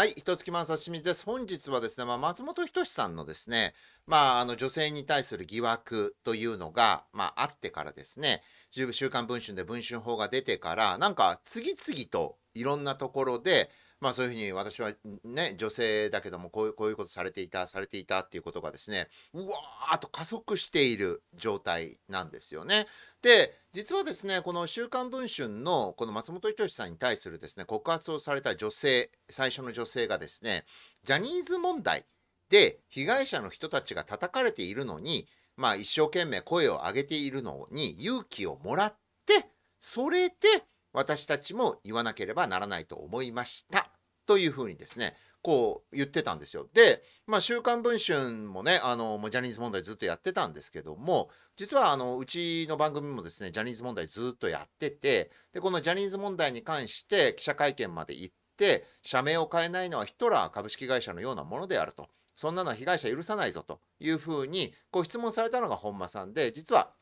はい、一月満差し水です。本日はですね、まあ、松本人志さんのですね、まあ、あの女性に対する疑惑というのが、まあ、あってからですね、週刊文春で文春法が出てから、なんか次々といろんなところで、まあそういうふうに私はね、女性だけどもこういう、こういうことされていた、されていたっていうことがですね、うわーっと加速している状態なんですよね。で、実はですねこの「週刊文春」のこの松本人志さんに対するですね告発をされた女性最初の女性がですねジャニーズ問題で被害者の人たちが叩かれているのに、まあ、一生懸命声を上げているのに勇気をもらってそれで私たちも言わなければならないと思いましたというふうにですねこう言ってたんですよ。で、まあ、週刊文春もね、あの、ジャニーズ問題ずっとやってたんですけども、実は、あの、うちの番組もですね、ジャニーズ問題ずっとやってて、で、このジャニーズ問題に関して記者会見まで行って、社名を変えないのはヒトラー株式会社のようなものであると。そんなのは被害者許さないぞというふうに、こう質問されたのが本間さんで、実は、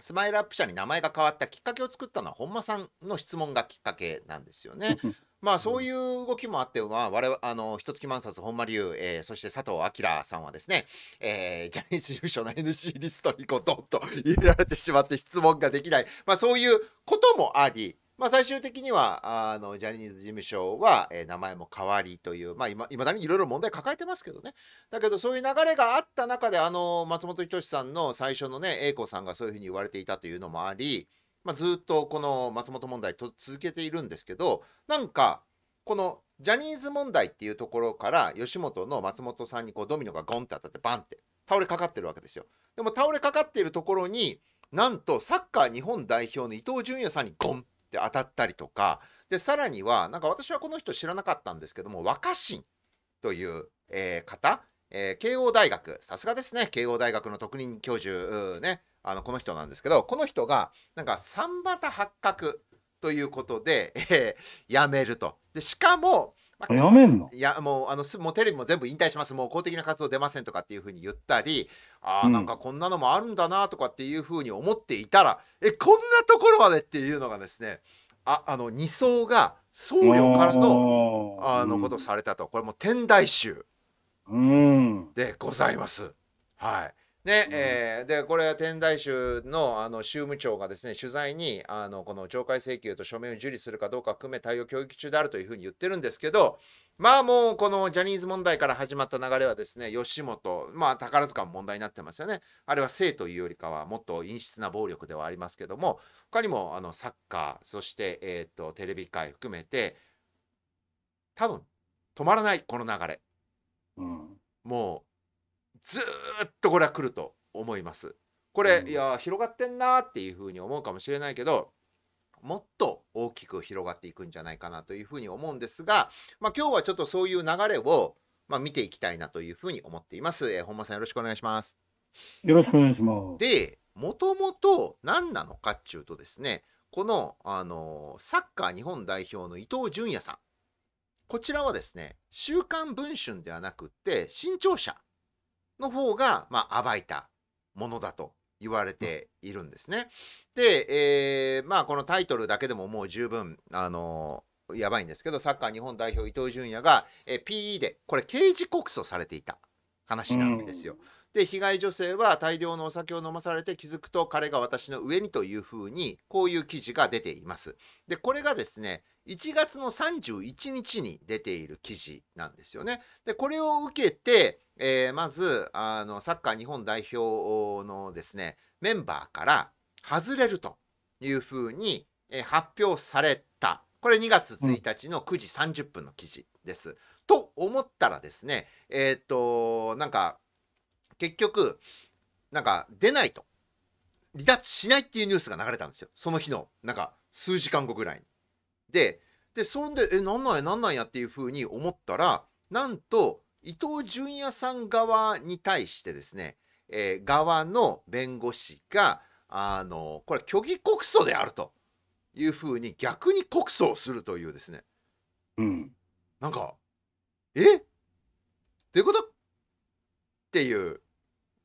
スマイルアップ社に名前が変わったきっかけを作ったのは本間さんの質問がきっかけなんですよね。まあそういう動きもあって、まあ、我々、あの、一月万冊本間流、えー、そして佐藤明さんはですね、えー、ジャニーズ事務所の NC リストにごとんと入れられてしまって質問ができない、まあそういうこともあり、まあ、最終的にはあのジャニーズ事務所は、えー、名前も変わりという、まあ今、いまだにいろいろ問題抱えてますけどねだけどそういう流れがあった中であの松本人志さんの最初のね英子さんがそういうふうに言われていたというのもありまあ、ずっとこの松本問題と続けているんですけどなんかこのジャニーズ問題っていうところから吉本の松本さんにこうドミノがゴンって当たってバンって倒れかかってるわけですよ。でも倒れかかっているところになんとサッカー日本代表の伊東純也さんにゴンって当たったりとかでさらにはなんか私はこの人知らなかったんですけども若新という、えー、方、えー、慶応大学さすがですね慶応大学の特任教授、ねあのこの人なんですけどこの人がなんか三股八角ということで、えー、やめると。でしかも、まあ、やめんのいやもうあのすもうテレビも全部引退しますもう公的な活動出ませんとかっていうふうに言ったりあ、なんかこんなのもあるんだなとかっていうふうに思っていたらえこんなところまでっていうのがですねああの2層が僧侶からのあのことをされたと、これも天台宗でございます。はいね、えー、でこれ天台宗のあの宗務長がですね取材にあのこの懲戒請求と書面を受理するかどうか含め対応協議中であるというふうに言ってるんですけどまあもうこのジャニーズ問題から始まった流れはですね吉本まあ宝塚も問題になってますよねあれは性というよりかはもっと陰湿な暴力ではありますけども他にもあのサッカーそして、えーとテレビ界含めて多分止まらないこの流れ、うん、もうずっとこれは来ると思います。これ、うん、いや広がってんなっていうふうに思うかもしれないけどもっと大きく広がっていくんじゃないかなというふうに思うんですが、まあ、今日はちょっとそういう流れを、まあ、見ていきたいなというふうに思っています。えー、本間さんよろしくお願いします。よろしくお願いします。でもともと何なのかっちゅうとですねこの、あのー、サッカー日本代表の伊藤純也さんこちらはですね「週刊文春」ではなくって新潮社の方が、まあ、暴いたものだと言われているんですね。で、えー、まあこのタイトルだけでももう十分あのー、やばいんですけどサッカー日本代表伊東純也が、えー、PE でこれ刑事告訴されていた話なんですよ。うんで被害女性は大量のお酒を飲まされて気づくと彼が私の上にというふうにこういう記事が出ています。でこれがですね1月の31日に出ている記事なんですよね。でこれを受けて、えー、まずあのサッカー日本代表のですねメンバーから外れるというふうに、発表されたこれ2月1日の9時30分の記事です。うん、と思ったらですねえっ、となんか結局、なんか出ないと、離脱しないっていうニュースが流れたんですよ。その日の、なんか数時間後ぐらいに。で、で、そんで、え、なんなんや、なんなんやっていうふうに思ったら、なんと、伊藤淳也さん側に対してですね、えー、側の弁護士が、あの、これ虚偽告訴であるというふうに逆に告訴をするというですね。うん。なんか、えどういうことっていう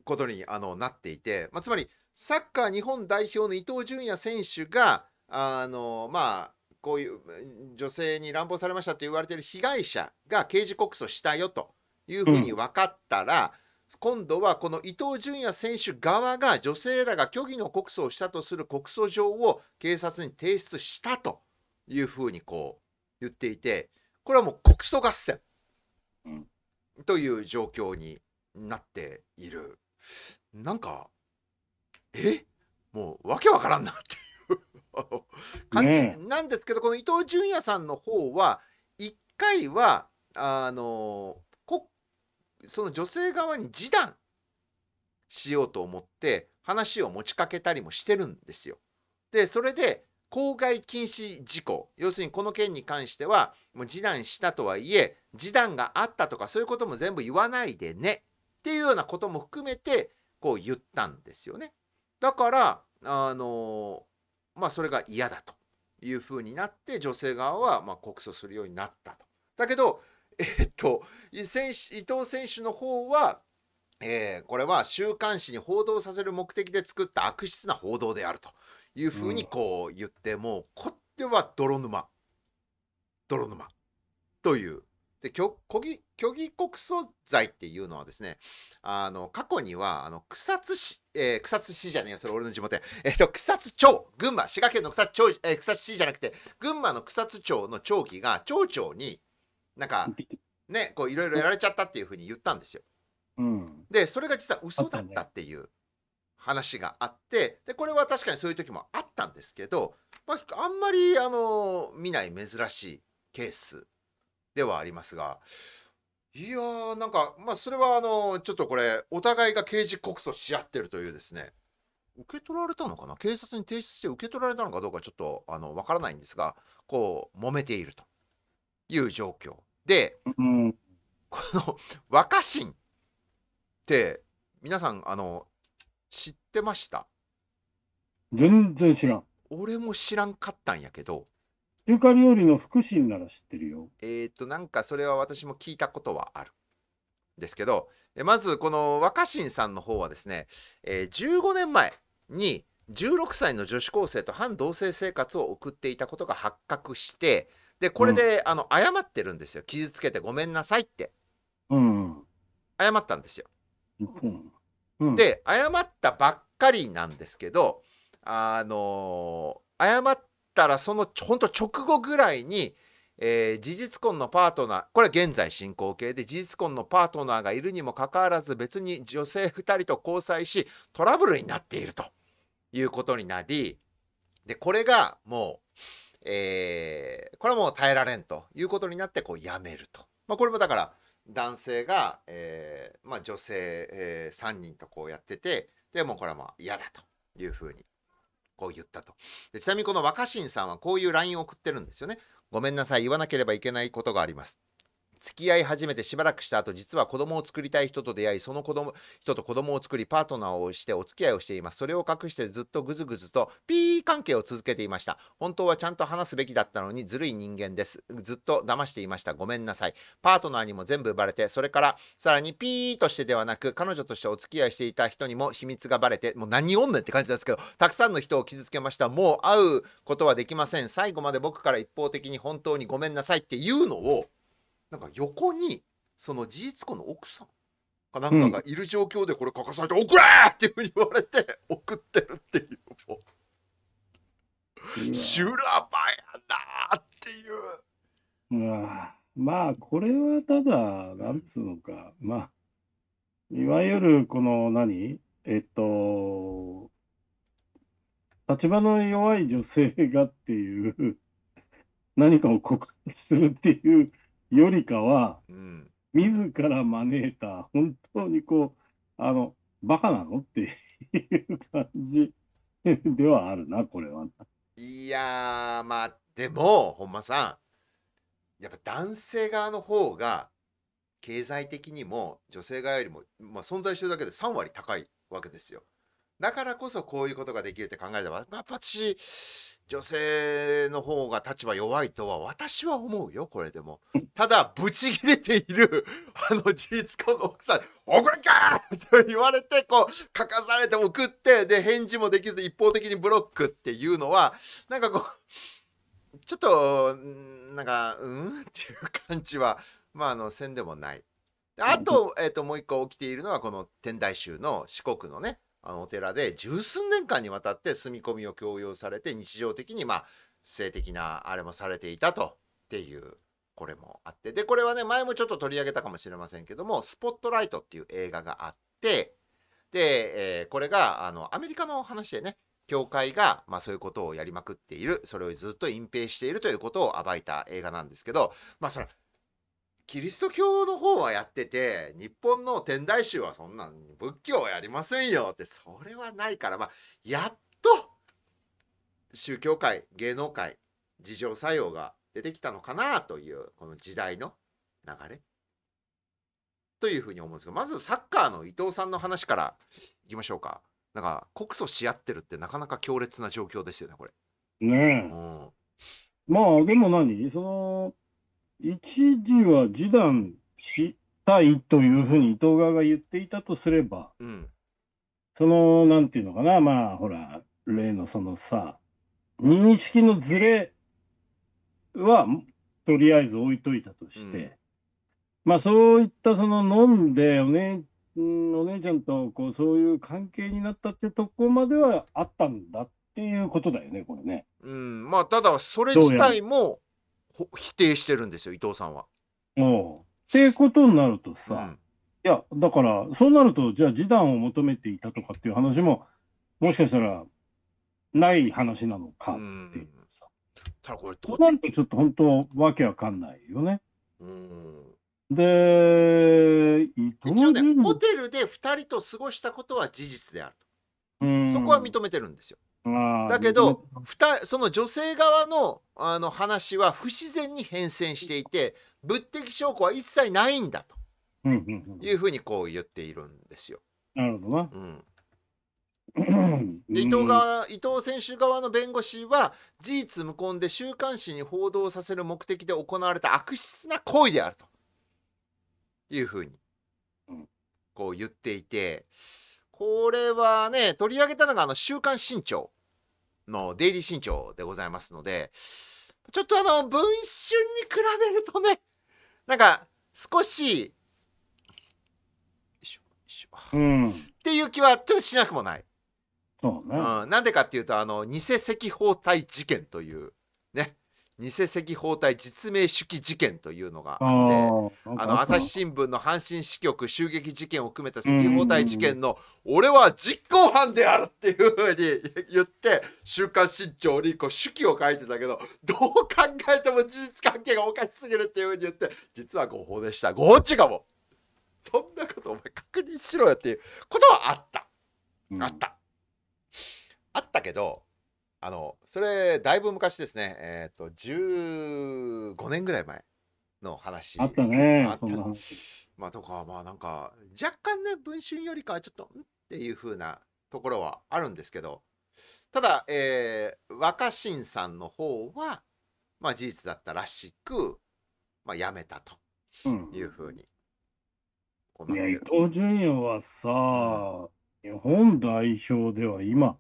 ことにあのなっていて、まあ、つまりサッカー日本代表の伊東純也選手があのまあこういう女性に乱暴されましたと言われている被害者が刑事告訴したよというふうに分かったら、うん、今度はこの伊東純也選手側が女性らが虚偽の告訴をしたとする告訴状を警察に提出したというふうにこう言っていてこれはもう告訴合戦という状況になっているなんかえもうわけわからんなっていう感じなんですけど、ね、この伊藤純也さんの方は1回はあのこその女性側に示談しようと思って話を持ちかけたりもしてるんですよ。でそれで公害禁止事項要するにこの件に関してはもう示談したとはいえ示談があったとかそういうことも全部言わないでねっていうようなことも含めてこう言ったんですよね。だからあのまあそれが嫌だというふうになって女性側はま告訴するようになったと。だけどえっと選手伊藤選手の方はえー、これは週刊誌に報道させる目的で作った悪質な報道であるというふうにこう言って、もうこっては泥沼泥沼というで虚偽虚偽告訴罪っていうのはですね、あの過去にはあの草津市、えー、草津市じゃねえよ、それ俺の地元で、えーと、草津町、群馬、滋賀県の草津町、えー、草津市じゃなくて、群馬の草津町の町議が町長に、なんか、ね、こういろいろやられちゃったっていうふうに言ったんですよ。うん、で、それが実は嘘だったっていう話があって、でこれは確かにそういう時もあったんですけど、まあ、あんまりあの見ない珍しいケースではありますがいやーなんかまあそれはあのちょっとこれお互いが刑事告訴し合ってるというですね受け取られたのかな警察に提出して受け取られたのかどうかちょっとあの分からないんですがこう揉めているという状況で、うん、この若新って皆さんあの知ってました全然知らん俺も知らんかったんやけど中華料理の福神なら知ってるよ。えっと、なんかそれは私も聞いたことはある。ですけど、まずこの若新さんの方はですね、えー、15年前に16歳の女子高生と反同性生活を送っていたことが発覚して、で、これで、うん、あの謝ってるんですよ。傷つけてごめんなさいって。うん。謝ったんですよ。うんうん、で謝ったばっかりなんですけどあのー、謝ったらそのほんと直後ぐらいに、えー、事実婚のパートナーこれは現在進行形で事実婚のパートナーがいるにもかかわらず別に女性2人と交際しトラブルになっているということになりでこれがもう、えー、これはもう耐えられんということになってこうやめると、まあ、これもだから男性が、えーまあ、女性、えー、3人とこうやっててでもこれはもう嫌だというふうにこう言ったとでちなみにこの若新さんはこういう LINE を送ってるんですよねごめんなさい言わなければいけないことがあります付き合い始めてしばらくした後実は子供を作りたい人と出会いその子供人と子供を作りパートナーをしてお付き合いをしていますそれを隠してずっとぐずぐずとピー関係を続けていました本当はちゃんと話すべきだったのにずるい人間ですずっと騙していましたごめんなさいパートナーにも全部バレてそれからさらにピーとしてではなく彼女としてお付き合いしていた人にも秘密がバレてもう何おんねんって感じですけどたくさんの人を傷つけましたもう会うことはできません最後まで僕から一方的に本当にごめんなさいっていうのをなんか横にその事実婚の奥さんかなんかがいる状況でこれ書かされて「送れ!」っていうふうに言われて送ってるっていうもう修羅場やなっていう。うわまあこれはただなんつうのかまあいわゆるこの何えっと立場の弱い女性がっていう何かを告発するっていうよりかは、うん、自ら招いた本当にこうあのバカなのっていう感じではあるなこれは。いやまあでも本間さんやっぱ男性側の方が経済的にも女性側よりも、まあ、存在してるだけで3割高いわけですよ。だからこそこういうことができるって考えれば、まあ、私女性の方が立場弱いとは私は思うよこれでもただブチギレているあの事実婚の奥さん「送るか!」と言われてこう書かされて送ってで返事もできず一方的にブロックっていうのはなんかこうちょっとなんかうんっていう感じはまああのせんでもない。あと,、えー、ともう一個起きているのはこの天台宗の四国のねあのお寺で十数年間にわたって住み込みを強要されて日常的にまあ性的なあれもされていたとっていうこれもあってでこれはね前もちょっと取り上げたかもしれませんけども「スポットライト」っていう映画があってで、えー、これがあのアメリカの話でね教会が、まあ、そういうことをやりまくっているそれをずっと隠蔽しているということを暴いた映画なんですけどまあそれキリスト教の方はやってて日本の天台宗はそんな仏教はやりませんよってそれはないからまあやっと宗教界芸能界事情作用が出てきたのかなというこの時代の流れというふうに思うんですけどまずサッカーの伊藤さんの話からいきましょうか。なんか告訴し合ってるってなかなか強烈な状況ですよねこれ。ねえ。うん、まあでも何その一時は示談したいというふうに伊藤側が言っていたとすれば、うん、その、なんていうのかな、まあ、ほら、例のそのさ、認識のズレは、とりあえず置いといたとして、うん、まあ、そういったその飲んで、お姉、うん、お姉ちゃんとこうそういう関係になったっていうとこまではあったんだっていうことだよね、これね。うん、まあ、ただ、それ自体も、否定してるんですよ伊藤さんは。おっていうことになるとさ、うん、いやだからそうなるとじゃあ示談を求めていたとかっていう話ももしかしたらない話なのかっていうさ。ただこれとなるとちょっと本当わけわかんないよね。うんで、一応ね、ホテルで2人と過ごしたことは事実であると。そこは認めてるんですよ。だけど、その女性側のあの話は不自然に変遷していて物的証拠は一切ないんだというふうにこう言っているんですよ。なるほどな、うん 伊藤側伊藤選手側の弁護士は事実無根で週刊誌に報道させる目的で行われた悪質な行為であるというふうにこう言っていてこれはね取り上げたのがあの「週刊新潮」のデイリー新潮でございますので、ちょっとあの、文春に比べるとね、なんか少し、うん、っていう気はちょっとしなくもない。そうね、うん、なんでかっていうとあの偽赤包帯事件という偽赤包帯実名手記事件というのがあってあの朝日新聞の阪神支局襲撃事件を含めた赤包帯事件の俺は実行犯であるっていうふうに 言って「週刊新潮」にこう手記を書いてたけどどう考えても事実関係がおかしすぎるっていうふうに言って実は誤報でした誤報っちかもそんなことお前確認しろよっていうことはあったあった、あったけどあのそれだいぶ昔ですねえっ、ー、と15年ぐらい前の話あったねあったまあとかまあなんか若干ね文春よりかはちょっとんっていうふうなところはあるんですけどただ、えー、若新さんの方は、まあ、事実だったらしく、まあ、辞めたというふうに、うん、いや伊藤純也はさ、うん、日本代表では今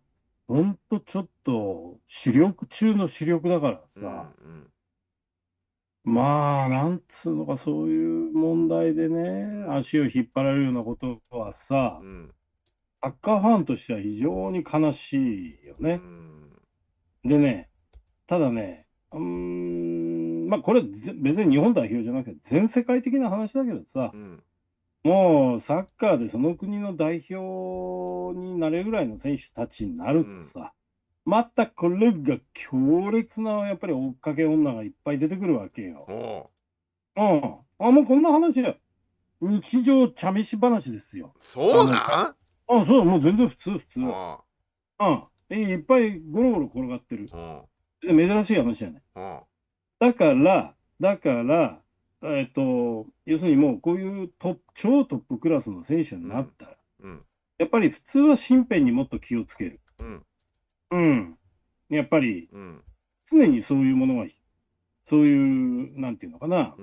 ほんとちょっと、主力中の主力だからうんさ、うんまあ、なんつうのか、そういう問題でね、足を引っ張られるようなことはさう、んサッカーファンとしては非常に悲しいようね。んでね、ただね、うーん、まあこれ別に日本代表じゃなくて全世界的な話だけどさ、うんもうサッカーでその国の代表になれるぐらいの選手たちになるとさ、うん、またこれが強烈なやっぱり追っかけ女がいっぱい出てくるわけよ。うん。あ、もうこんな話だよ。日常茶飯話ですよ。そうなあそう、もう全然普通、普通。うん。いっぱいゴロゴロ転がってる。珍しい話じゃない。だから、だから、えっと、要するにもうこういうトップ超トップクラスの選手になったら、うん、やっぱり普通は身辺にもっと気をつける。うん。うん、やっぱり、常にそういうものが、そういう、なんていうのかな、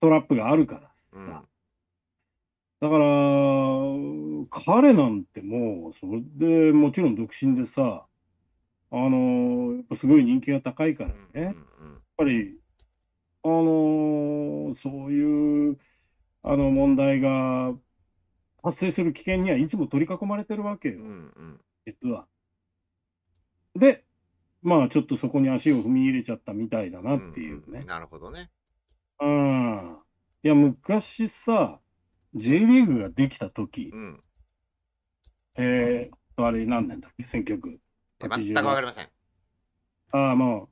トラップがあるからだから、彼なんてもう、それでもちろん独身でさ、あのー、すごい人気が高いからね、やっぱりあのそういうあの問題が発生する危険にはいつも取り囲まれてるわけよ、うんうん、実は。で、まあちょっとそこに足を踏み入れちゃったみたいだなっていうね。うんうん、なるほどね。うん。いや、昔さ、J リーグができた時、うん、えー、あれ何年だっけ、選挙区。全くわかりません。ああ、も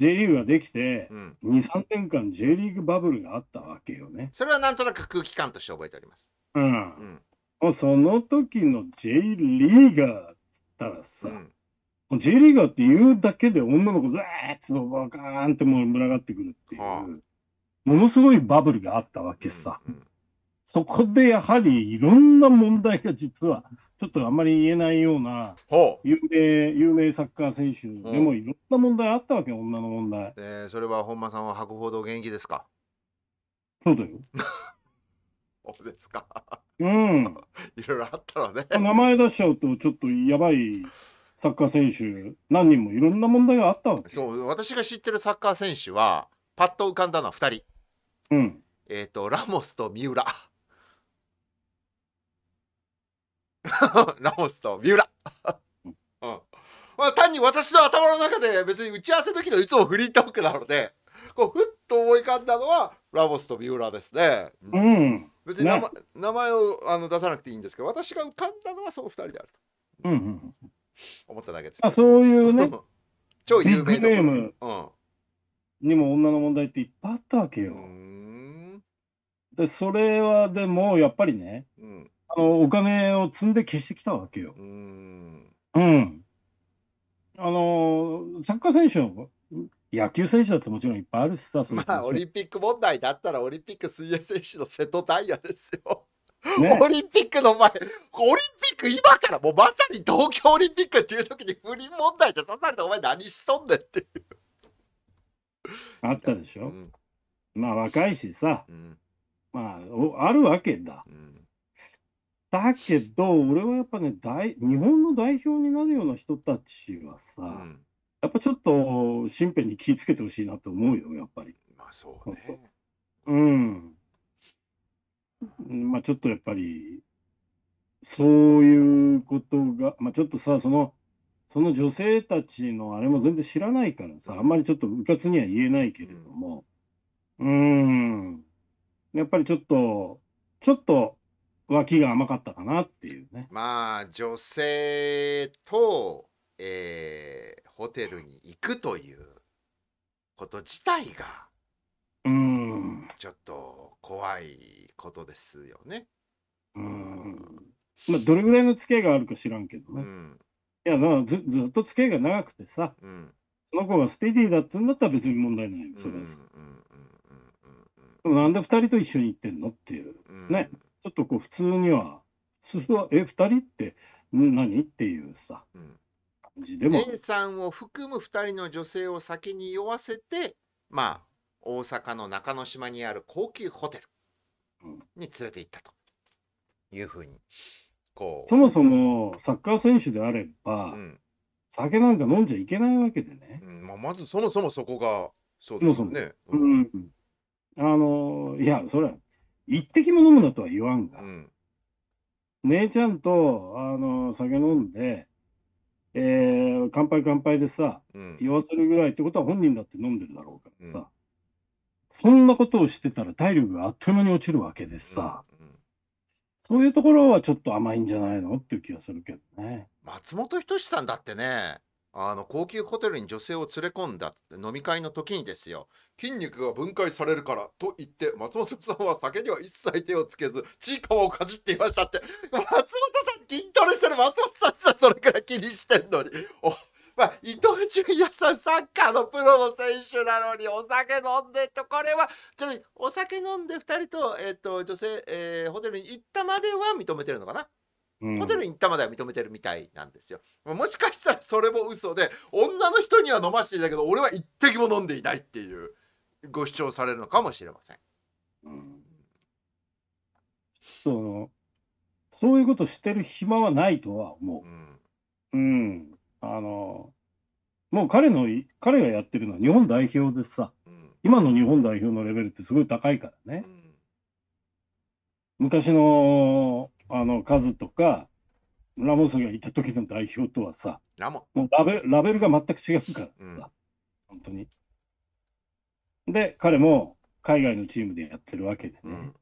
J リーグができて、うん、2、3年間 J リーグバブルがあったわけよね。それはなんとなく空気感として覚えております。うん。うん、その時の J リーガーっつったらさ、うん、J リーガーって言うだけで女の子、ずーっつっバカーンってもう群がってくるっていう、はあ、ものすごいバブルがあったわけさ。うんうん、そこでやはりいろんな問題が実はちょっとあんまり言えないような有名有名サッカー選手でもいろんな問題あったわけ、女の問題。えー、それは本間さんは白報堂元気ですかそうだよ。そうですか。うん。いろいろあったらね。名前出しちゃうと、ちょっとやばいサッカー選手、何人もいろんな問題があったわけ。そう、私が知ってるサッカー選手は、パッと浮かんだのは2人。うん。えっ、ー、と、ラモスと三浦。ラモスと三浦、うんまあ、単に私の頭の中で別に打ち合わせの時のいつもフリートークなのでこうふっと思い浮かんだのはラモスと三浦ですね。うん、別に名,、ね、名前をあの出さなくていいんですけど私が浮かんだのはその2人であると、うんうん、思っただけです、あそういうね 超有名なム、うん、にも女の問題っていっぱいあったわけよ。でそれはでもやっぱりね、うんあの、お金を積んで消してきたわけよ。うん。うん。あの、サッカー選手の、野球選手だってもちろんいっぱいあるしさ。まあ、オリンピック問題だったら、オリンピック水泳選手の瀬戸大也ですよ。ね、オリンピックの前、オリンピック今からもうまさに東京オリンピックっていう時に不倫問題で刺されてお前何しとんねんっていう。あったでしょ、うん、まあ若いしさ、うん、まああるわけだ、うん、だけど、俺はやっぱね、大日本の代表になるような人たちはさ、うん、やっぱちょっと、身辺に気をつけてほしいなと思うよ、やっぱり。まあそうね。うん。まあちょっとやっぱり、そういうことが、まあちょっとさ、その、その女性たちのあれも全然知らないからさ、あんまりちょっとうかつには言えないけれども、うん、うーんやっぱりちょっと、ちょっと脇が甘かったかなっていうね。まあ女性と、えー、ホテルに行くということ自体がうんちょっと怖いことですよね。うんまあどれぐらいの付き合いがあるか知らんけどね。うん、いやだずずっと付き合いが長くてさ、うん、その子がステディーだってんだったら別に問題ないそれです。うんうんうんうん、でもなんで2人と一緒に行ってんのっていううんねちょっとこう普通には普通はえ2人って何っていうさ、姉感じでも A さんを含む2人の女性を先に酔わせてまあ大阪の中之島にある高級ホテルに連れて行ったというふうにこうそもそもサッカー選手であれば、うん、酒なんか飲んじゃいけないわけでね、うん、まあ、まずそもそもそこがそうですね。うん、あのいやそれは一滴も飲むなとは言わんが、うん、姉ちゃんと、あの、酒飲んで、えー、乾杯乾杯でさ、うん、言わせるぐらいってことは本人だって飲んでるだろうからさ、そんなことをしてたら体力があっという間に落ちるわけでさ、そういうところはちょっと甘いんじゃないのっていう気がするけどね。松本人志さんだってね、あの高級ホテルに女性を連れ込んだ飲み会の時にですよ筋肉が分解されるからと言って松本さんは酒には一切手をつけずちいかをかじっていましたって 松本さん筋トレしてる松本さんそれくらい気にしてんのに おまあ、伊藤純也さんサッカーのプロの選手なのにお酒飲んでとこれはちなみにお酒飲んで2人と,、えーと女性、えー、ホテルに行ったまでは認めてるのかなホテルに行ったまでは認めてるみたいなんですよ。もしかしたらそれも嘘で女の人には飲ましていたけど俺は一滴も飲んでいないっていうご主張されるのかもしれません。うん、そのそういうことしてる暇はないとは思う。うん、うん、あのもう彼の彼がやってるのは日本代表でさ、うん、今の日本代表のレベルってすごい高いからね。昔のあのカズとかラモスがいた時の代表とはさ、ラもうラベラベルが全く違うからうん、本当に。で、彼も海外のチームでやってるわけでね。うんうん、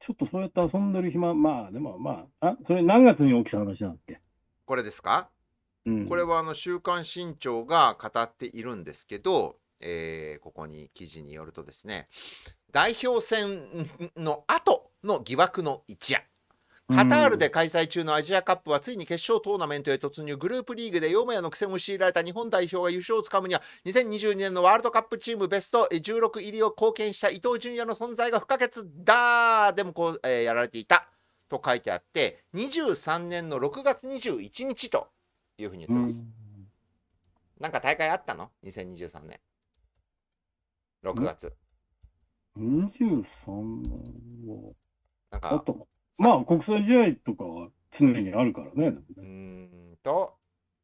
ちょっとそうやって遊んでる暇、まあでもまあ、あそれ何月に起きた話なんだっけこれですか、うん、これはあの週刊新潮が語っているんですけど、えー、ここに記事によるとですね、代表戦の後の疑惑の一夜。カタールで開催中のアジアカップはついに決勝トーナメントへ突入グループリーグでよもやの苦戦を強いられた日本代表が優勝をつかむには2022年のワールドカップチームベスト16入りを貢献した伊東純也の存在が不可欠だでもこう、えー、やられていたと書いてあって23年の6月21日というふうに言ってます。なんか大会あったの ?2023 年6月。23年はなんか、まあ国際試合とかは常にあるからね。うんと、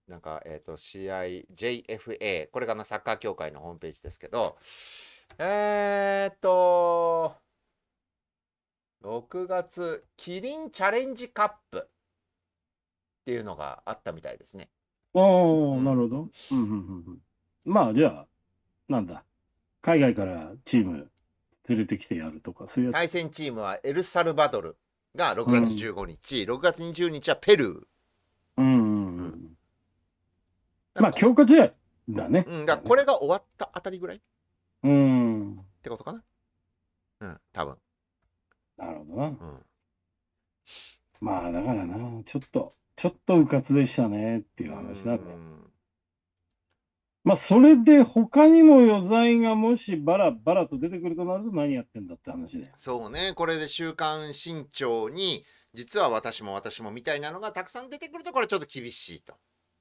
なんか、えっ、ー、と、試合 JFA、これがサッカー協会のホームページですけど、えっ、ー、と、6月、キリンチャレンジカップっていうのがあったみたいですね。ああ、うん、なるほど。まあ、じゃあ、なんだ、海外からチーム連れてきてやるとか、そういう対戦チームはエルサルバドルが6月15日、うん、6月20日はペルー。うん、うんうんまあ、強化試合だね。うん、だこれが終わったあたりぐらいうん。ってことかなうん、多分。なるほどな。うん、まあ、だからな、ちょっと、ちょっとうかつでしたねっていう話なんだ。うんまあ、それで他にも余罪がもしバラバラと出てくるとなると何やってんだって話で。そうね、これで週刊新潮に実は私も私もみたいなのがたくさん出てくるとこれちょっと厳しいと。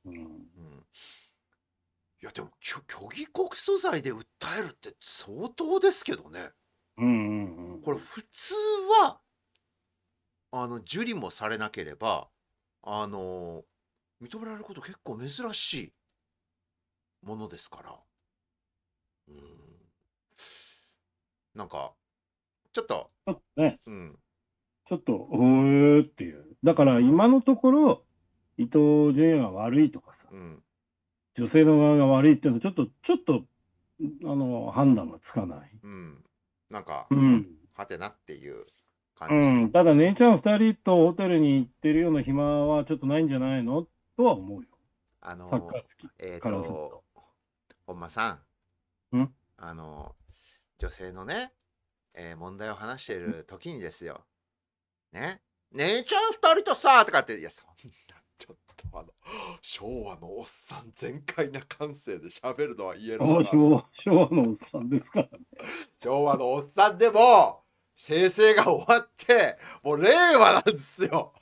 うん、うん、いやでも虚偽告訴罪で訴えるって相当ですけどね。うんうんうん、これ普通はあの受理もされなければあの認められること結構珍しい。ものですから、うん、なんか、ちょっと、ね、うん、ちょっと、うーっていう。だから今のところ、伊藤純也が悪いとかさ、うん、女性の側が悪いっていうのは、ちょっと、ちょっと、あの、判断がつかない。うん。なんか、うん、はてなっていう感じ。うん、ただ、姉ちゃん二人とホテルに行ってるような暇はちょっとないんじゃないのとは思うよ。あのー、サッカー好き。えっ、ー、と、本間さん。んあの、女性のね、えー、問題を話している時にですよ。ね。姉ちゃん二人とさとかって、いや、そんな、ちょっとあの、昭和のおっさん全開な感性で喋るのは言える昭昭和のおっさんですから昭和のおっさんでも、生成が終わって、もう令和なんですよ。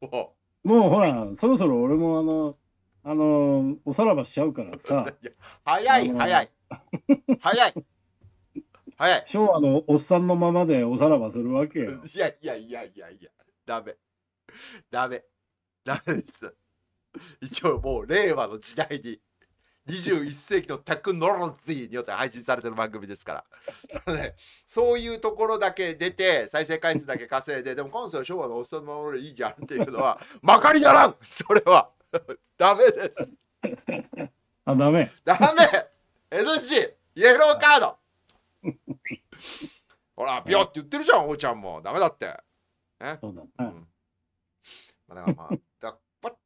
もう。もうほら、そろそろ俺もあの、あのおさらばしちゃうからさ 早い早い早い早い昭和のおっさんのままでおさらばするわけよいやいやいやいやいやダメダメダメです一応もう令和の時代に21世紀のテクノロジーによって配信されてる番組ですからね、そういうところだけ出て再生回数だけ稼いででも今世は昭和のおっさんのままでいいじゃんっていうのはまかりならんそれは ダメです。あ、ダメ。ダメ !NG! イエローカード ほら、ビョって言ってるじゃん、おうちゃんも。ダメだって。ね。そうだ、ね。うん。だからまあ、だ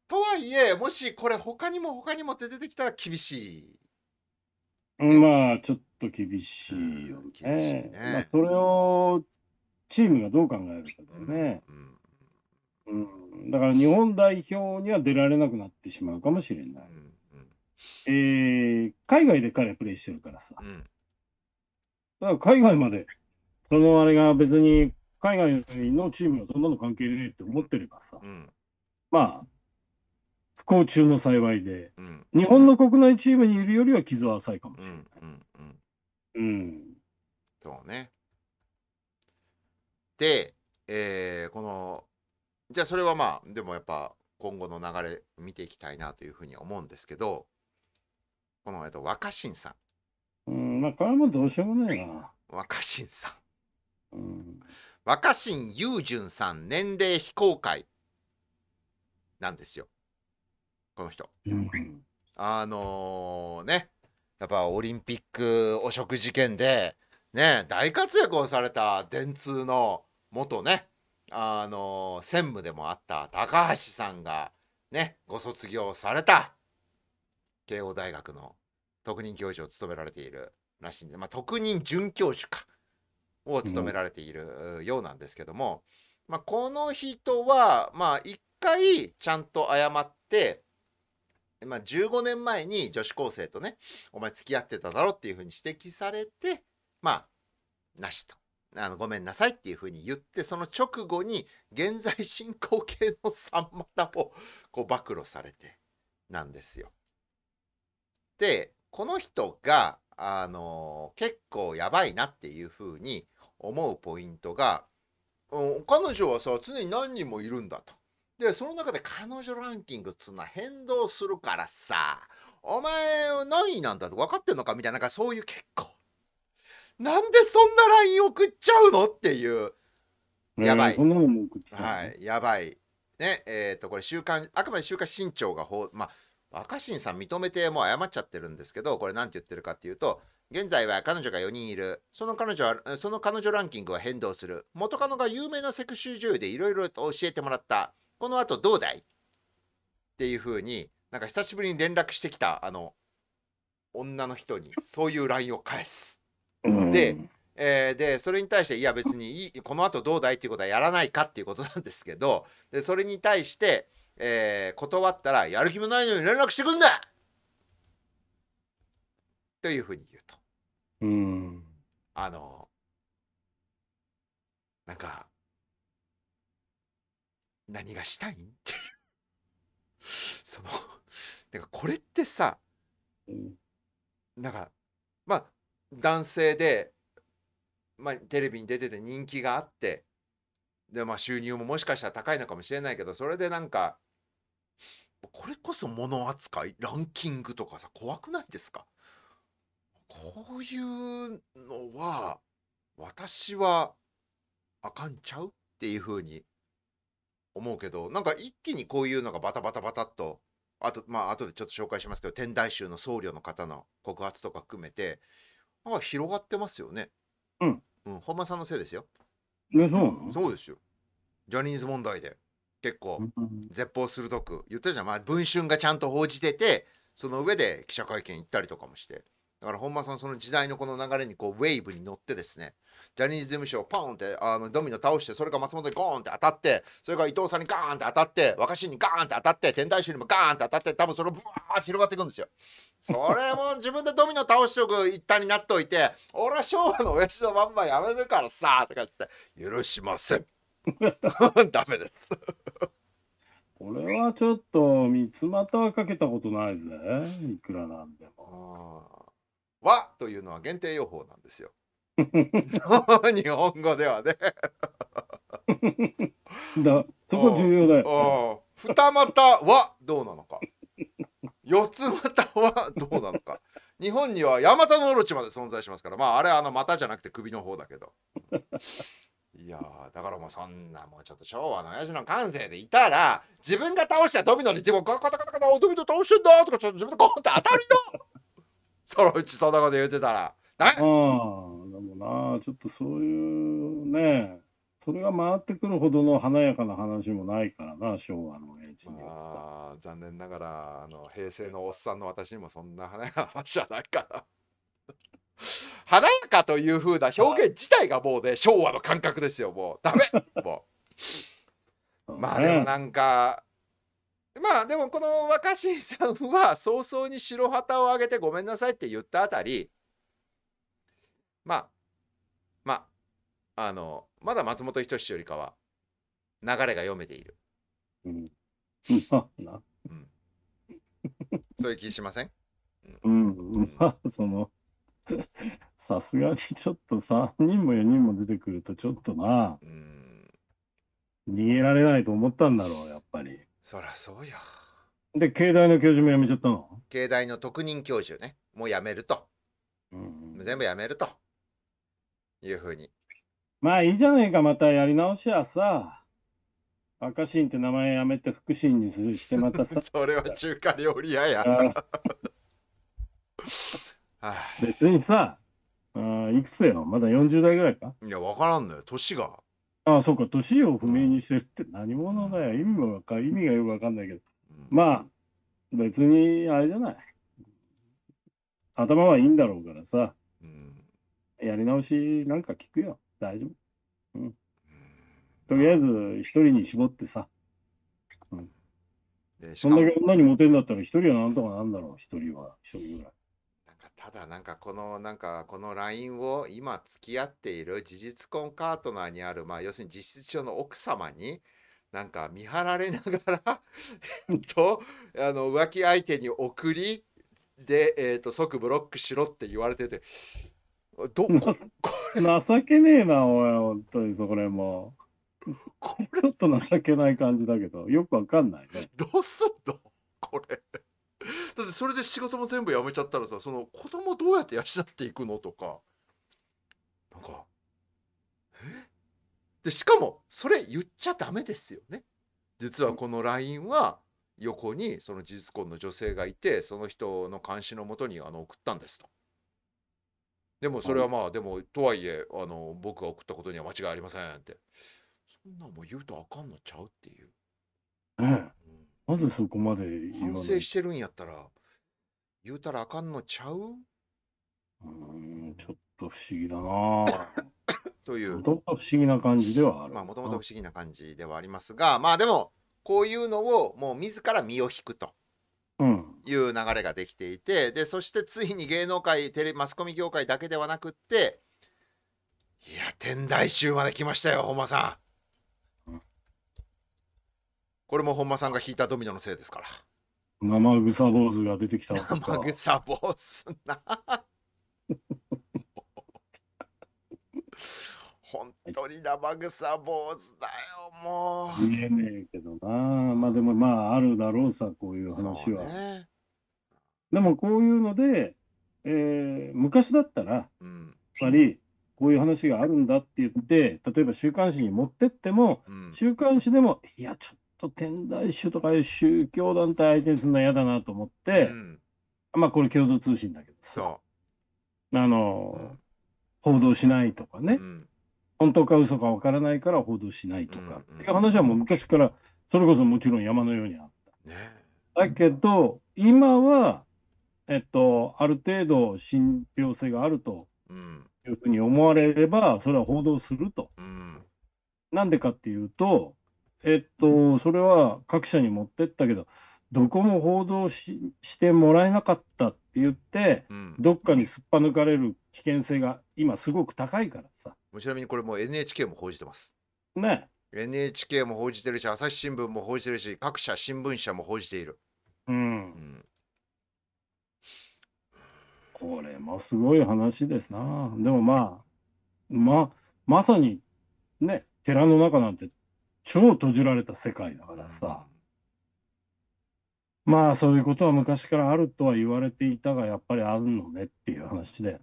とはいえ、もしこれ他にも他にも出てきたら厳しい。ね、まあ、ちょっと厳しいよね。厳しいね。まあ、それをチームがどう考えるかだよね。うん、うんうん、だから日本代表には出られなくなってしまうかもしれない。えー、海外で彼プレイしてるからさ。うん、だから海外まで、そのあれが別に海外のチームはそんなの関係ねえって思ってればさ、うん、まあ、不幸中の幸いで、うん、日本の国内チームにいるよりは傷は浅いかもしれない。うん。そうね。で、えー、このじゃあそれはまあでもやっぱ今後の流れ見ていきたいなというふうに思うんですけどこの、えっと、若新さん。うんまあこれもどうしようもないな。若新さん。うん、若新雄純さん年齢非公開なんですよこの人。うん、あのー、ねやっぱオリンピック汚職事件でね大活躍をされた電通の元ねあの専務でもあった高橋さんがねご卒業された慶応大学の特任教授を務められているらしいんで、まあ、特任准教授かを務められているようなんですけども、まあ、この人はまあ回ちゃんと謝って、まあ、15年前に女子高生とねお前付き合ってただろっていうふうに指摘されてまあなしとあのごめんなさいっていうふうに言ってその直後に現在進行形の三股をこう暴露されてなんですよ。でこの人があの結構やばいなっていうふうに思うポイントが、うん、彼女はさ常に何人もいるんだと。でその中で彼女ランキングっつうのは変動するからさお前何位なんだと分かってんのかみたいななんかそういう結構なんでそんな LINE 送っちゃうのっていう。やばい。はい、やばい。ね、えっ、ー、と、これ、週刊、あくまで週刊新潮がほ、まあ、若新さん認めて、もう謝っちゃってるんですけど、これ、なんて言ってるかっていうと、現在は彼女が4人いる。その彼女は、その彼女ランキングは変動する。元カノが有名なセクシー女優でいろいろと教えてもらった。この後どうだいっていうふうに、なんか久しぶりに連絡してきた、あの、女の人に、そういう LINE を返す。で、えー、でそれに対していや別にいいこの後どうだいっていうことはやらないかっていうことなんですけどでそれに対して、えー、断ったらやる気もないのに連絡してくんなというふうに言うと。うんあのなんか何がしたいんっていうそのなんかこれってさなんかまあ男性で、まあ、テレビに出てて人気があってで、まあ、収入ももしかしたら高いのかもしれないけどそれでなんかこれこそ物扱いランキングとかさ怖くないですかこういうのは私はあかんちゃうっていうふうに思うけどなんか一気にこういうのがバタバタバタっとあとまあ後でちょっと紹介しますけど天台宗の僧侶の方の告発とか含めてなんか広がってますよね。うん。うん、本間さんのせいですよ。え、そうそうですよ。ジャニーズ問題で結構絶望鋭く言ったじゃん。まあ、文春がちゃんと報じてて、その上で記者会見行ったりとかもして。だから本間さんその時代のこの流れにこうウェーブに乗ってですね、ジャニーズ事務所をポンってあのドミノ倒してそれが松本にゴーンって当たってそれが伊藤さんにガーンって当たって若新にガーンって当たって天台宗にもガーンって当たって多分それをブワーって広がっていくんですよ。それも自分でドミノ倒しておく一端になっておいて「俺は昭和の親父のまんまやめるからさ」とか言って「許しません」ダメですこれはちょっと三つ股はかけたことないぜいくらなんでも。和というのは限定予報なんですよ。日本語ではね だそこ重要だよ。二股はどうなのか。四つ股はどうなのか。日本にはヤマタノオロチまで存在しますから、まああれはあの股じゃなくて首の方だけど。いやだからもうそんなもうちょっと昭和の親父の感性でいたら自分が倒したドミノに自分がカタカタカタドミノ倒してんだとかちょっと自分でゴンって当たるよそのうちそんなこと言ってたら。なうもな、ちょっとそういうね、それが回ってくるほどの華やかな話もないからな、昭和の連中には。残念ながらあの、平成のおっさんの私にもそんな華やかな話じゃないから。華やかというふうな表現自体がもうね、昭和の感覚ですよ、もう。ダメ もう。まあでもなんか、まあでもこの若新さんは早々に白旗を上げてごめんなさいって言ったあたり、まああのまだ松本人志よりかは流れが読めている、うん うん、そういう気しませんうん、まあそのさすがにちょっと3人も4人も出てくるとちょっとな、うん、逃げられないと思ったんだろうやっぱりそらそうよで慶大の教授も辞めちゃったの慶大の特任教授ねもう辞めると、うん、全部辞めるというふうにまあいいじゃねえか、またやり直しはさ。赤信って名前やめて福心にするしてまたさ。それは中華料理屋や。別にさ、あいくつよまだ40代ぐらいかいや、わからんのよ。年が。ああ、そうか。年を不明にしてるって何者だよ。意味もわか、意味がよくわかんないけど。まあ、別にあれじゃない。頭はいいんだろうからさ。やり直しなんか聞くよ。大丈夫。うん。とりあえず、一人に絞ってさ。そんだけ女にモテるんだったら、一人はなんとかなんだろう、一人は、一人ぐらい。ただなんかこのなんかこの LINE を今付き合っている事実婚パートナーにあるまあ要するに実質上の奥様になんか見張られながら とあの浮気相手に送りで、えー、と即ブロックしろって言われててどこ情けねえな、おい、本当にそれも。これちょっと情けない感じだけど、よくわかんないね。どうすんのこれ。だってそれで仕事も全部やめちゃったらさ、その子供どうやって養っていくのとか。なんか、えで、しかも、それ言っちゃダメですよね。実はこの LINE は、横にその事実婚の女性がいて、その人の監視のもとにあの送ったんですと。でもそれはまあ、でもとはいえあの僕が送ったことには間違いありませんってそんなんもう言うとあかんのちゃうっていう、ええ、なぜそこまで言反省してるんやったら言うたらあかんのちゃううんちょっと不思議だな というもうともと不思議な感じではある。まあもともと不思議な感じではありますがまあでもこういうのをもう自ら身を引くという流れができていてでそしてついに芸能界テレマスコミ業界だけではなくっていや天台宗まで来ましたよ本間さんこれも本間さんが引いたドミノのせいですから生草坊主が出てきた生草坊主な 本当に生草坊主だよもう言えねえけどなまあでもまああるだろうさこういう話は、ね、でもこういうので、えー、昔だったら、やっぱりこういう話があるんだって言って、例えば週刊誌に持ってっても、週刊誌でも、いや、ちょっと天台宗とかいう宗教団体相手にするのは嫌だなと思って、まあこれ共同通信だけど。そう。あの、報道しないとかね。本当か嘘かわからないから報道しないとか、っていう話はもう昔からそれこそもちろん山のようにあった。ね、だけど今はえっと、ある程度信憑性があるというふうに思われれば、それは報道すると。なんでかっていうと、えっと、それは各社に持ってったけど、どこも報道してもらえなかったって言って、うん、どっかにすっぱ抜かれる危険性が今すごく高いからさ。ちなみにこれもう NHK も報じてます。ね。NHK も報じてるし、朝日新聞も報じてるし、各社新聞社も報じている。うん。うん、これもすごい話ですな。でもまあ、ま、まさに、ね、寺の中なんて超閉じられた世界だからさ。まあ、そういうことは昔からあるとは言われていたが、やっぱりあるのねっていう話で。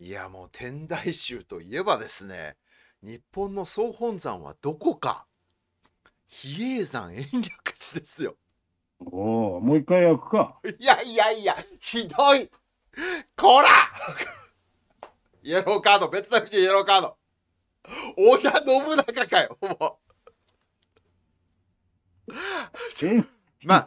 いや、もう天台宗といえばですね、日本の総本山はどこか比叡山延暦寺ですよ。おお、もう一回焼くか。いやいやいや、ひどい。こらイエローカード、別の道でイエローカード。織田信長かよ、もう。まあ、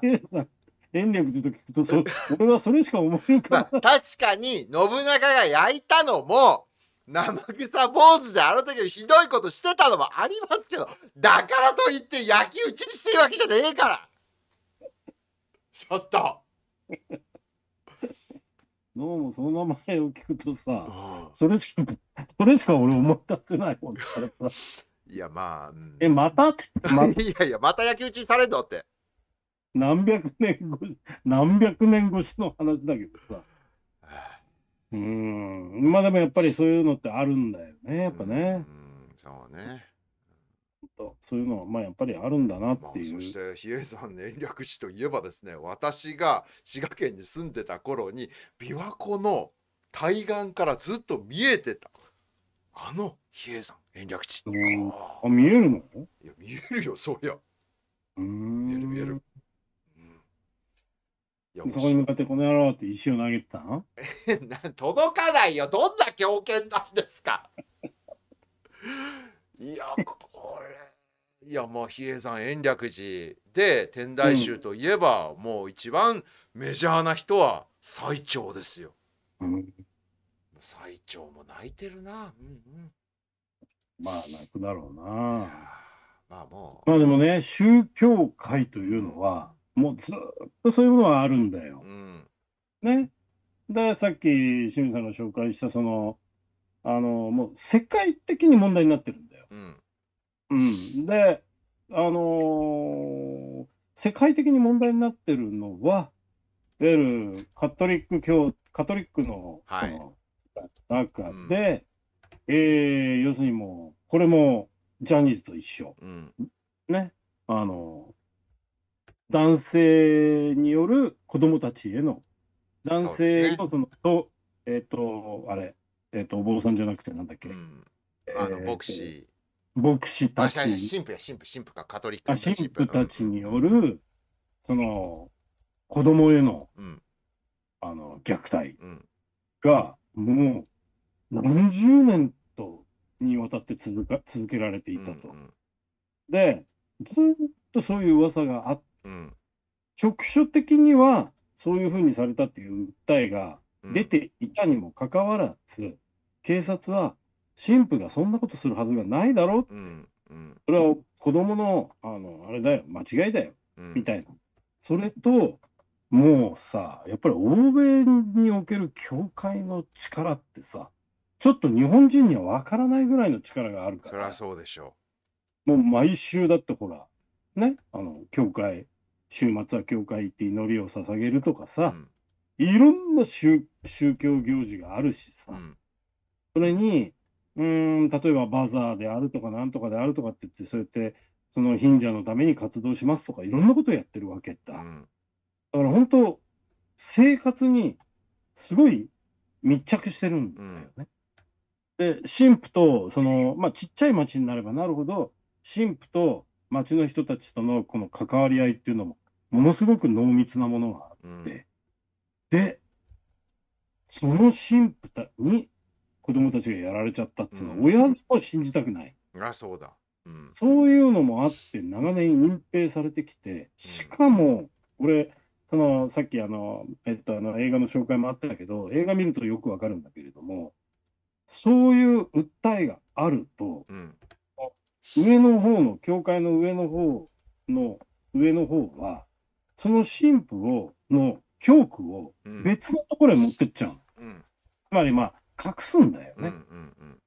遠慮っ聞くとそ、俺はそれしか思いかまあ、確かに、信長が焼いたのも、生臭坊主であの時ひどいことしてたのもありますけど、だからといって焼き討ちにしてるわけじゃねえから。ちょっと。うもその名前を聞くとさ、それしか、それしか俺思い立てないもんだからさ。いや、まあ。え、またって、ま、いやいや、また焼き打ちにされんのって。何百年越し、何百年越しの話だけどさ。うん。まあでもやっぱりそういうのってあるんだよね、やっぱね。うんそうね。そういうのはまあやっぱりあるんだなっていう。まあ、そして比叡山の延暦寺といえばですね私が滋賀県に住んでた頃に琵琶湖の対岸からずっと見えてたあの比叡山延暦寺。あ見えるのいや見えるよそりゃ。見える見える。うん、いそこに向かってこの野郎って石を投げてたの 届かないよどんな狂犬なんですかいやこれいやもう比叡山延暦寺で天台宗といえば、うん、もう一番メジャーな人は最長ですよ。うん、最長も泣いてるな。うんうんまあ泣くだろうな。まあもう。まあでもね、宗教界というのは、もうずっとそういうものはあるんだよ。うん、ね。で、さっき清水さんが紹介した、その、あの、もう世界的に問題になってるんだよ。うん、であのー、世界的に問題になってるのはいわゆるカトリック教カトリックのその中で、はいうん、えー、要するにもうこれもジャニーズと一緒、うん、ねあのー、男性による子供たちへの男性のそのと、ね、えっ、ー、とあれえっ、とお坊さんじゃなくてなんだっけ、うん、あの、えー、牧師牧師たち。神父や、神父、神父か、カトリックあ神父たちによる、その、子供への、うん、あの、虐待が、もう、何十年と、にわたって続か続けられていたと。うんうん、で、ずっとそういう噂があって、うん、局所的には、そういうふうにされたっていう訴えが出ていたにもかかわらず、うん、警察は神父がそんなことするはずがないだろう、うんうん、それは子供のあのあれだよ間違いだよ、うん、みたいなそれともうさやっぱり欧米における教会の力ってさちょっと日本人には分からないぐらいの力があるからそりゃそうでしょうもう毎週だってほらねあの教会週末は教会行って祈りを捧げるとかさ、うん、いろんな宗教行事があるしさ、うん、それにうん、例えばバザーであるとか、なんとかであるとかって言って、そうやって、その貧者のために活動しますとか、いろんなことをやってるわけだ。うん、だから本当、生活にすごい密着してるんだよね。うん、で、神父と、その、まあ、ちっちゃい町になればなるほど、神父と町の人たちとのこの関わり合いっていうのも、ものすごく濃密なものがあって、うん、で、その神父たに子供たちがやられちゃったっていうのは、うん、親は信じたくない。あそうだ、うん、そういうのもあって長年隠蔽されてきてしかも俺そのさっきあの、えっと、あの映画の紹介もあったけど映画見るとよくわかるんだけれどもそういう訴えがあると、うん、上の方の教会の上の方の上の方はその神父をの教区を別のところへ持ってっちゃう、うん、つまりまあ隠すんだよね。うんうんうん、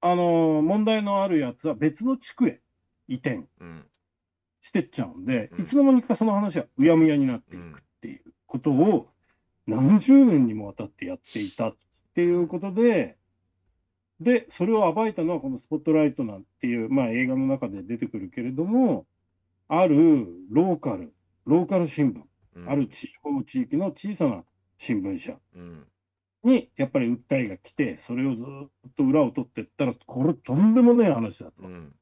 あの問題のあるやつは別の地区へ移転してっちゃうんで、うん、いつの間にかその話はうやむやになっていくっていうことを何十年にもわたってやっていたっていうことで、で、それを暴いたのはこのスポットライトなんていう、まあ映画の中で出てくるけれども、あるローカル、ローカル新聞、うん、ある地方地域の小さな新聞社にやっぱり訴えが来て、それをずっと裏を取っていったら、これとんでもない話だと。うん、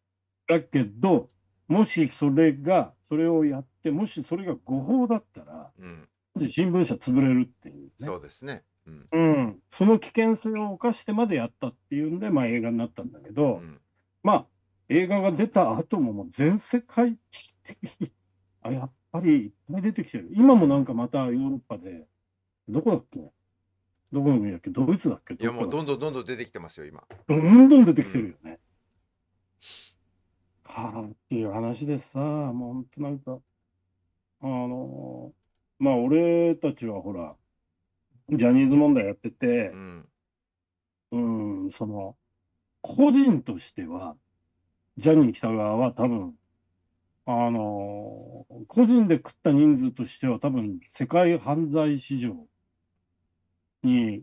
だけど、もしそれが、それをやって、もしそれが誤報だったら、うん、新聞社潰れるっていう、ね、そうですね、うん、うん、その危険性を冒してまでやったっていうんで、まあ、映画になったんだけど、うん、まあ、映画が出た後ももう全世界的にあ、やっぱりいっぱい出てきてる。今もなんかまたヨーロッパで、どこだっけどこの国だっけドイツだっけいやもうどんどんどんどん出てきてますよ今。どんどん出てきてるよね。うん、はあっていう話でさもう本当なんかあのまあ俺たちはほらジャニーズ問題やってて、うん、うんその個人としてはジャニー喜多川は多分あの個人で食った人数としては多分世界犯罪史上に、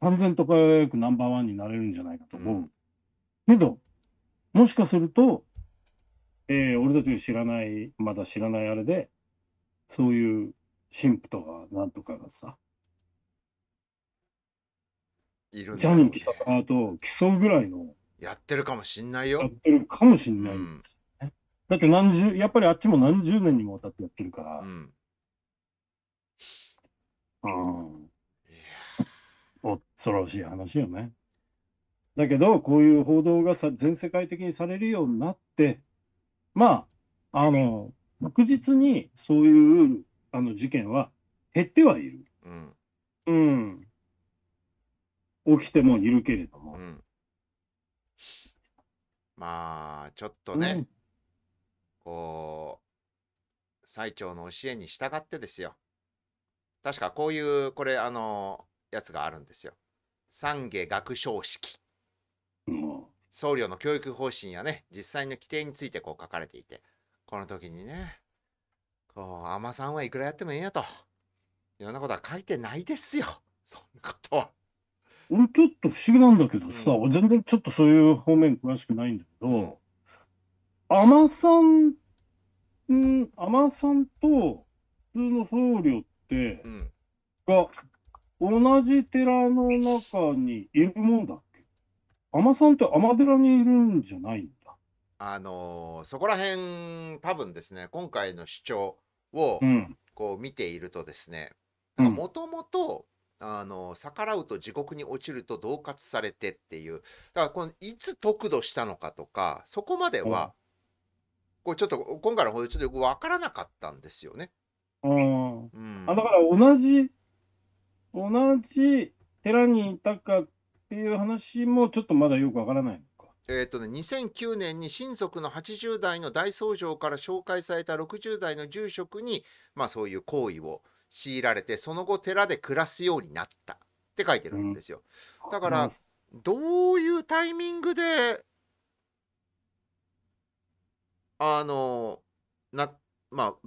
三全と輝くナンバーワンになれるんじゃないかと思う。けど、もしかすると、えー、俺たちが知らない、まだ知らないあれで、そういう神父とかなんとかがさ、いるんジャニー来たかと競うぐらいのやってるかもしんないよ。やってるかもしんない、うんだって何十、やっぱりあっちも何十年にもわたってやってるからう、ん。うん恐ろしい話よね。だけど、こういう報道がさ全世界的にされるようになって、まあ、あの、確実にそういうあの事件は減ってはいる。うん。うん、起きてもいるけれども。うん、まあ、ちょっとね、うん、こう、最長の教えに従ってですよ。確かこういう、これ、あの、やつがあるんですよ。三下学章式。僧侶の教育方針やね、実際の規定についてこう書かれていて、この時にね、こう、甘さんはいくらやってもええやと。いろんなことは書いてないですよ。そんなことは。俺ちょっと不思議なんだけどさ、うん、全然ちょっとそういう方面詳しくないんだけど、海、う、女、ん、さん、うん、海女さんと普通の僧侶って、うん、が同じ寺の中にいるもんだっけ海女さんって尼寺にいるんじゃないんだあのーそこら辺多分ですね今回の主張をうんこう見ているとですねうんもともと逆らうと地獄に落ちると恫喝されてっていうだからこのいつ得度したのかとかそこまでは、これちょっと今回の方でちょっとよく分からなかったんですよね。あうん、あだから同じ同じ寺にいたかっていう話もちょっとまだよくわからないのか。えーとね、2009年に親族の80代の大僧正から紹介された60代の住職に、まあ、そういう行為を強いられてその後寺で暮らすようになったって書いてるんですよ。うん、だからどういうタイミングであのな,、まあ、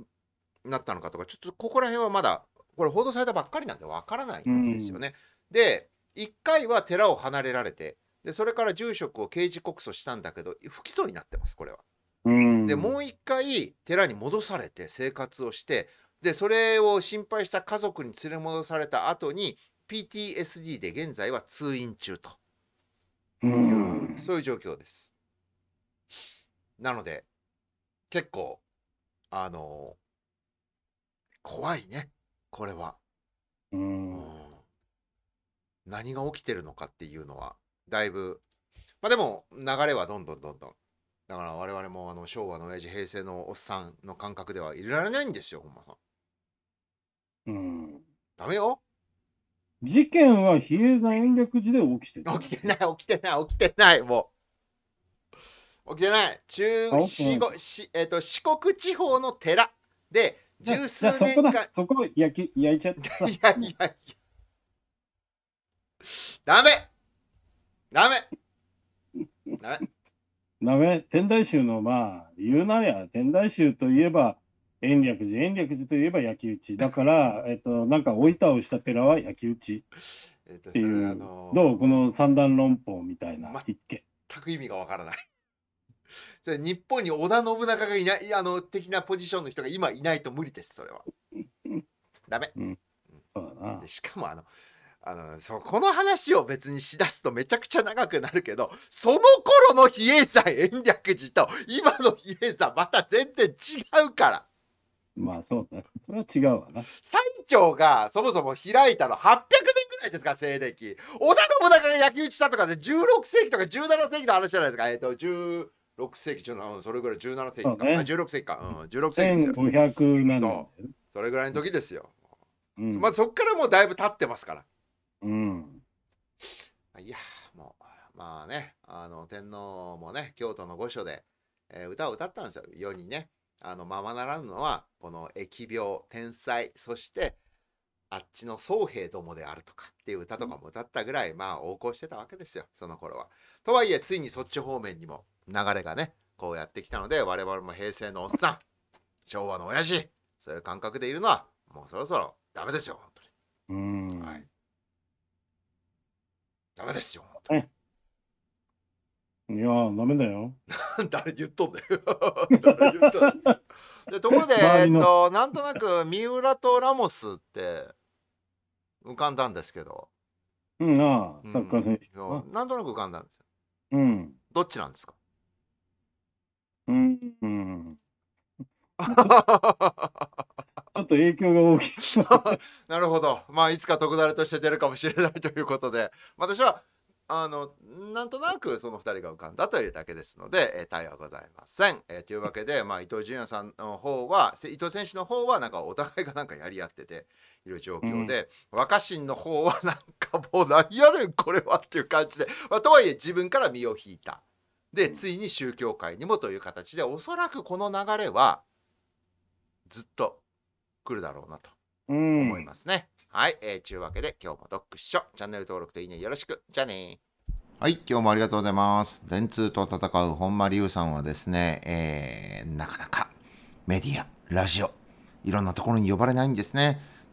なったのかとかちょっとここら辺はまだこれ報道されたばっかりなんでわからないんですよね。うん、で1回は寺を離れられてでそれから住職を刑事告訴したんだけど不起訴になってますこれは。でもう1回寺に戻されて生活をしてでそれを心配した家族に連れ戻された後に PTSD で現在は通院中という、うそういう状況です。なので結構あのー、怖いね。これは。うん、何が起きてるのかっていうのはだいぶまあでも流れはどんどんどんどんだから我々もあの昭和の親父平成のおっさんの感覚では入れられないんですよ本間さん。うん。ダメよ事件は比叡山延暦寺で起きてる。起きてない起きてない起きてないもう。起きてない中四えーと四国地方の寺で十数年間そこ焼き焼いちゃった いやいやいやダメダメダメダメ天台宗のまあ言うなりゃ天台宗といえば延暦寺延暦寺といえば焼き討ちだからえっとなんかおたをした寺は焼き討ちっていう、えっとあのどうこの三段論法みたいな一見全く意味がわからないそ日本に織田信長がいないあの的なポジションの人が今いないと無理ですそれはダメ、うん、そうだなしかもあのあのそこの話を別にしだすとめちゃくちゃ長くなるけどその頃の比叡山延暦寺と今の比叡山また全然違うからまあそうだそれは違うわな最長がそもそも開いたの800年ぐらいですか、西暦。織田信長が焼き討ちしたとかで、16世紀とか17世紀の話じゃないですか。えっ、ー、と、10、6世紀、うん、それぐらい17世紀か、ね、16世紀か、うん、16世紀ですよ1500年それぐらいの時ですよ、うん、まあそっからもうだいぶ経ってますからうんいやもうまあねあの天皇もね京都の御所で、えー、歌を歌ったんですよ世にねあのままならぬのはこの疫病天災そしてあっちの僧兵どもであるとかっていう歌とかも歌ったぐらい、まあ横行してたわけですよその頃は。とはいえついにそっち方面にも流れがねこうやってきたので我々も平成のおっさん 昭和の親父そういう感覚でいるのはもうそろそろダメですよ本当にうん、はい、ダメですよ本当にいやーダメだよ 誰言っとんだよ 誰言っとんだよでところで、えっと、なんとなく三浦とラモスって浮かんだんですけど、うんああうんサッカー選手なんとなく浮かんだんですよ。うんどっちなんですかうん。ちょっと影響が大きい。なるほど。まあいつか特ダネとして出るかもしれないということで、私はあのなんとなくその2人が浮かんだというだけですので、えー、対はございません。えー、というわけで、まあ、伊藤純也さんの方は伊藤選手の方はなんかお互いがなんかやり合ってている状況で、うん、若新の方はなんかもう何やねんこれはっていう感じで、まあ、とはいえ自分から身を引いたでついに宗教界にもという形でおそらくこの流れはずっと来るだろうなと思いますね。はい、えー、ちゅうわけで今日もドックショチャンネル登録といいねよろしく。じゃあねはい、今日もありがとうございます。電通と戦う本間龍さんはですね、えー、なかなかメディア、ラジオ、いろんなところに呼ばれないんですね。